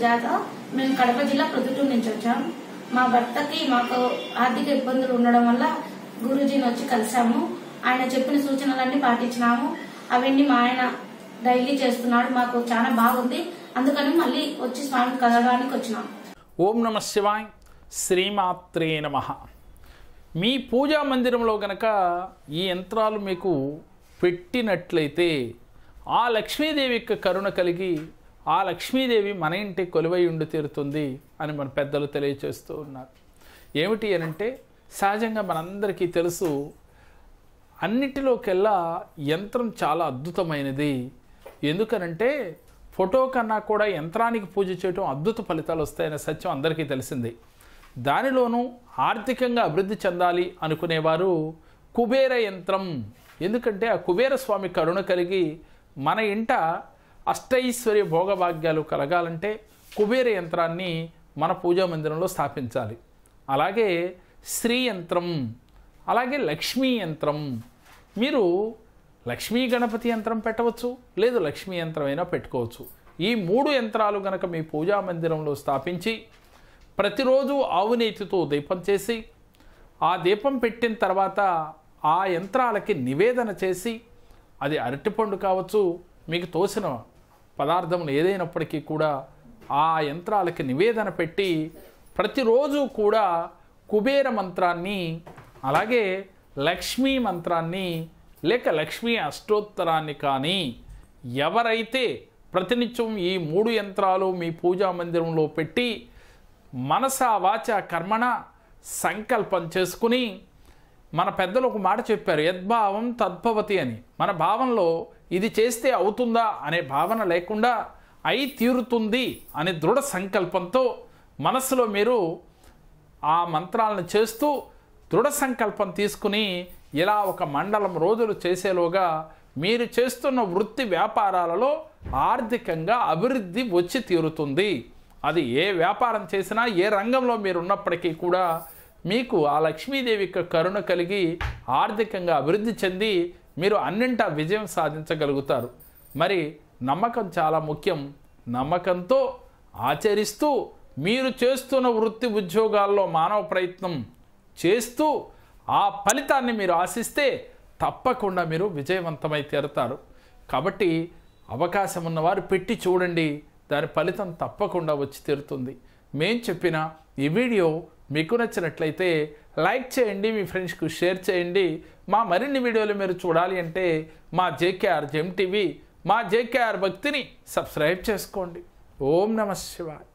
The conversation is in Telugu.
సుజాత మేము కడప జిల్లా ప్రొద్దుటూరు నుంచి వచ్చాం మా భర్తకి మాకు ఆర్థిక ఇబ్బందులు ఉండడం వల్ల గురుజీని వచ్చి కలిసాము ఆయన చెప్పిన సూచనలన్నీ పాటించినాము అవన్నీ మా ఆయన డైలీ చేస్తున్నాడు మాకు చాలా బాగుంది అందుకని మళ్ళీ వచ్చి స్వామి కలవడానికి వచ్చినాం ఓం నమ శివాయ్ శ్రీమాత్రే నమ మీ పూజా మందిరంలో గనక ఈ యంత్రాలు మీకు పెట్టినట్లయితే ఆ లక్ష్మీదేవి యొక్క కరుణ కలిగి ఆ లక్ష్మీదేవి మన ఇంటి కొలువై ఉండి తీరుతుంది అని మన పెద్దలు తెలియచేస్తూ ఉన్నారు ఏమిటి అనంటే సహజంగా మనందరికీ తెలుసు అన్నిటిలోకెల్లా యంత్రం చాలా అద్భుతమైనది ఎందుకనంటే ఫోటో కన్నా కూడా యంత్రానికి పూజ చేయటం అద్భుత ఫలితాలు వస్తాయనే సత్యం అందరికీ తెలిసింది దానిలోనూ ఆర్థికంగా అభివృద్ధి చెందాలి అనుకునేవారు కుబేర యంత్రం ఎందుకంటే ఆ కుబేర స్వామి కరుణ కలిగి మన ఇంట అష్టైశ్వర్య భోగభాగ్యాలు కలగాలంటే కుబేర యంత్రాన్ని మన పూజా మందిరంలో స్థాపించాలి అలాగే శ్రీ యంత్రం అలాగే లక్ష్మీ యంత్రం మీరు లక్ష్మీ గణపతి యంత్రం పెట్టవచ్చు లేదు లక్ష్మీ యంత్రం అయినా పెట్టుకోవచ్చు ఈ మూడు యంత్రాలు గనక మీ పూజా మందిరంలో స్థాపించి ప్రతిరోజు ఆవు నేతితో దీపం చేసి ఆ దీపం పెట్టిన తర్వాత ఆ యంత్రాలకి నివేదన చేసి అది అరటిపండు కావచ్చు మీకు తోసిన పదార్థములు ఏదైనప్పటికీ కూడా ఆ యంత్రాలకి నివేదన పెట్టి ప్రతిరోజు కూడా కుబేర మంత్రాన్ని అలాగే లక్ష్మీ మంత్రాన్ని లేక లక్ష్మీ అష్టోత్తరాన్ని కానీ ఎవరైతే ప్రతినిత్యం ఈ మూడు యంత్రాలు మీ పూజా మందిరంలో పెట్టి మనస వాచ కర్మణ సంకల్పం చేసుకుని మన పెద్దలు ఒక మాట చెప్పారు యద్భావం తద్భవతి అని మన భావంలో ఇది చేస్తే అవుతుందా అనే భావన లేకుండా అయి తీరుతుంది అనే దృఢ సంకల్పంతో మనసులో మీరు ఆ మంత్రాలను చేస్తూ దృఢ సంకల్పం తీసుకుని ఇలా ఒక మండలం రోజులు చేసేలోగా మీరు చేస్తున్న వృత్తి వ్యాపారాలలో ఆర్థికంగా అభివృద్ధి వచ్చి తీరుతుంది అది ఏ వ్యాపారం చేసినా ఏ రంగంలో మీరు ఉన్నప్పటికీ కూడా మీకు ఆ లక్ష్మీదేవి యొక్క కరుణ కలిగి ఆర్థికంగా అభివృద్ధి చెంది మీరు అన్నింట విజయం సాధించగలుగుతారు మరి నమ్మకం చాలా ముఖ్యం నమ్మకంతో ఆచరిస్తూ మీరు చేస్తున్న వృత్తి ఉద్యోగాల్లో మానవ ప్రయత్నం చేస్తూ ఆ ఫలితాన్ని మీరు ఆశిస్తే తప్పకుండా మీరు విజయవంతమై తీరుతారు కాబట్టి అవకాశం ఉన్నవారు పెట్టి చూడండి దాని ఫలితం తప్పకుండా వచ్చి తీరుతుంది మేం చెప్పిన ఈ వీడియో మీకు నచ్చినట్లయితే లైక్ చేయండి మీ ఫ్రెండ్స్కు షేర్ చేయండి మా మరిన్ని వీడియోలు మీరు చూడాలి అంటే మా జేకేఆర్ జెమ్ టీవీ మా జేకేఆర్ భక్తిని సబ్స్క్రైబ్ చేసుకోండి ఓం నమ శివాయ